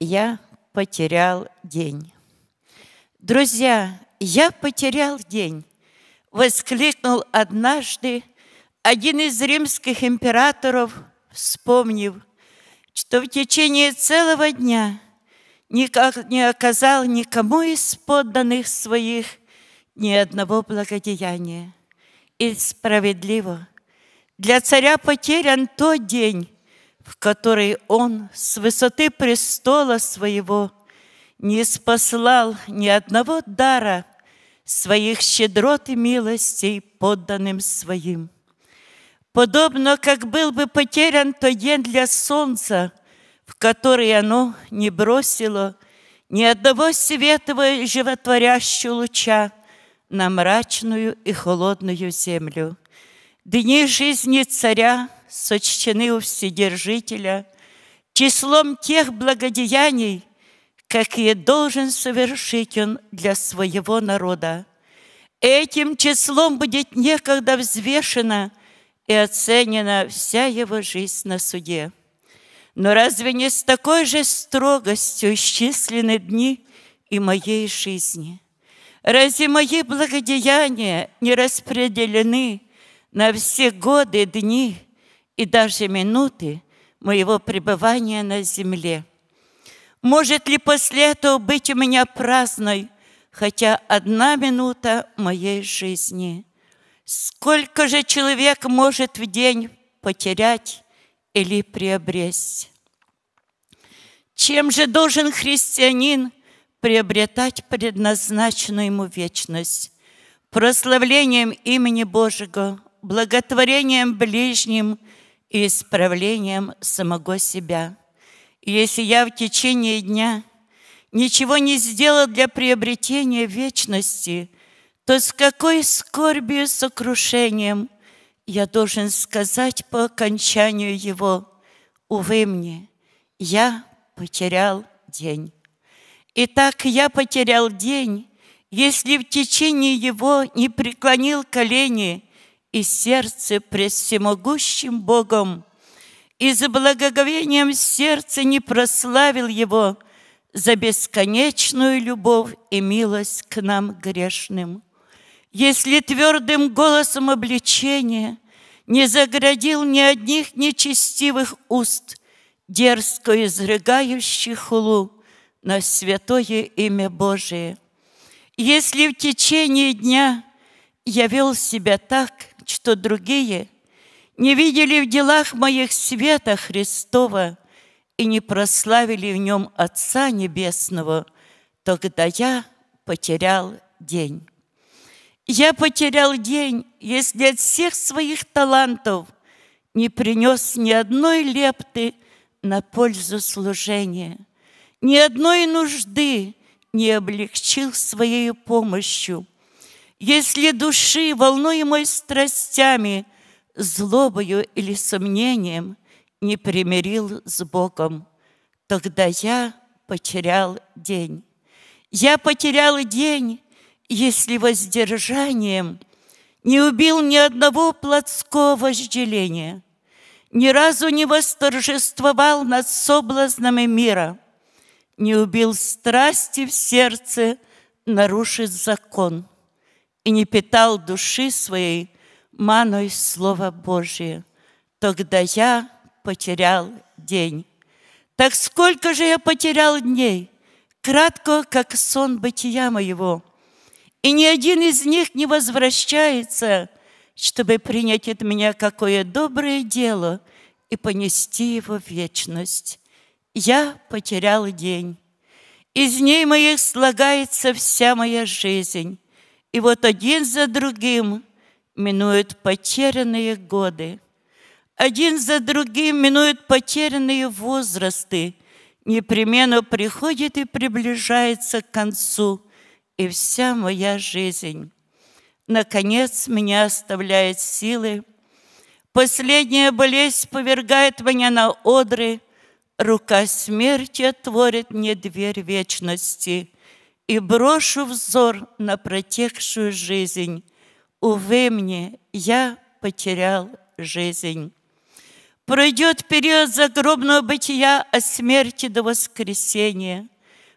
я потерял день. Друзья, я потерял день, воскликнул однажды один из римских императоров, вспомнив, что в течение целого дня никак не оказал никому из подданных своих ни одного благодеяния. И справедливо. Для царя потерян тот день, в который Он с высоты престола Своего не спаслал ни одного дара своих щедрот и милостей подданным Своим. Подобно, как был бы потерян то день для солнца, в который оно не бросило ни одного светового животворящего луча на мрачную и холодную землю. Дни жизни царя – сочтены у Вседержителя числом тех благодеяний, какие должен совершить он для своего народа. Этим числом будет некогда взвешена и оценена вся его жизнь на суде. Но разве не с такой же строгостью исчислены дни и моей жизни? Разве мои благодеяния не распределены на все годы, дни и даже минуты моего пребывания на земле. Может ли после этого быть у меня праздной хотя одна минута моей жизни? Сколько же человек может в день потерять или приобрести? Чем же должен христианин приобретать предназначенную ему вечность? Прославлением имени Божьего, благотворением ближним – и исправлением самого себя. И если я в течение дня ничего не сделал для приобретения вечности, то с какой скорбью и сокрушением я должен сказать по окончанию его, увы мне, я потерял день. Итак, я потерял день, если в течение его не преклонил колени – и сердце пред всемогущим Богом, и за благоговением сердце не прославил Его за бесконечную любовь и милость к нам грешным. Если твердым голосом обличения не заградил ни одних нечестивых уст, дерзко изрыгающих хулу на святое имя Божие. Если в течение дня я вел себя так, что другие не видели в делах моих света Христова и не прославили в нем Отца Небесного, тогда я потерял день. Я потерял день, если от всех своих талантов не принес ни одной лепты на пользу служения, ни одной нужды не облегчил своей помощью, если души, волнуемой страстями, злобою или сомнением, не примирил с Богом, тогда я потерял день. Я потерял день, если воздержанием не убил ни одного плотского вожделения, ни разу не восторжествовал над соблазнами мира, не убил страсти в сердце, нарушить закон – и не питал души своей маной Слова Божие, тогда я потерял день. Так сколько же я потерял дней, кратко, как сон бытия моего. И ни один из них не возвращается, чтобы принять от меня какое доброе дело и понести его в вечность. Я потерял день. Из ней моих слагается вся моя жизнь. И вот один за другим минуют потерянные годы. Один за другим минуют потерянные возрасты. Непременно приходит и приближается к концу. И вся моя жизнь. Наконец меня оставляет силы. Последняя болезнь повергает меня на одры. Рука смерти отворит мне дверь вечности – и брошу взор на протекшую жизнь. Увы мне, я потерял жизнь. Пройдет период загробного бытия от смерти до воскресения.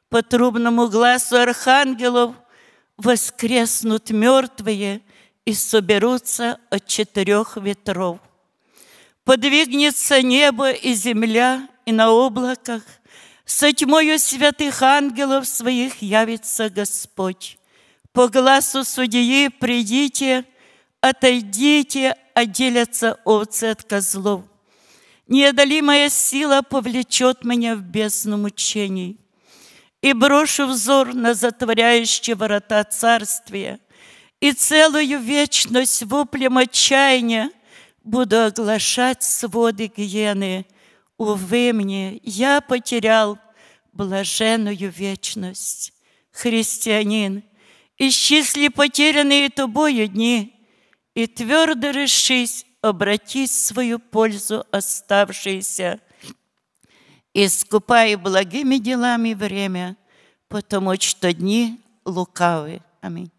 По трубному глазу архангелов воскреснут мертвые и соберутся от четырех ветров. Подвигнется небо и земля, и на облаках – со тьмою святых ангелов своих явится Господь. По глазу судьи придите, отойдите, отделятся овцы от козлов. Неодолимая сила повлечет меня в бездну мучений. И брошу взор на затворяющие ворота царствия, И целую вечность воплем отчаяния Буду оглашать своды гиены увы мне, я потерял блаженную вечность. Христианин, исчисли потерянные тобою дни и твердо решись обратить в свою пользу оставшиеся. Искупай благими делами время, потому что дни лукавы. Аминь.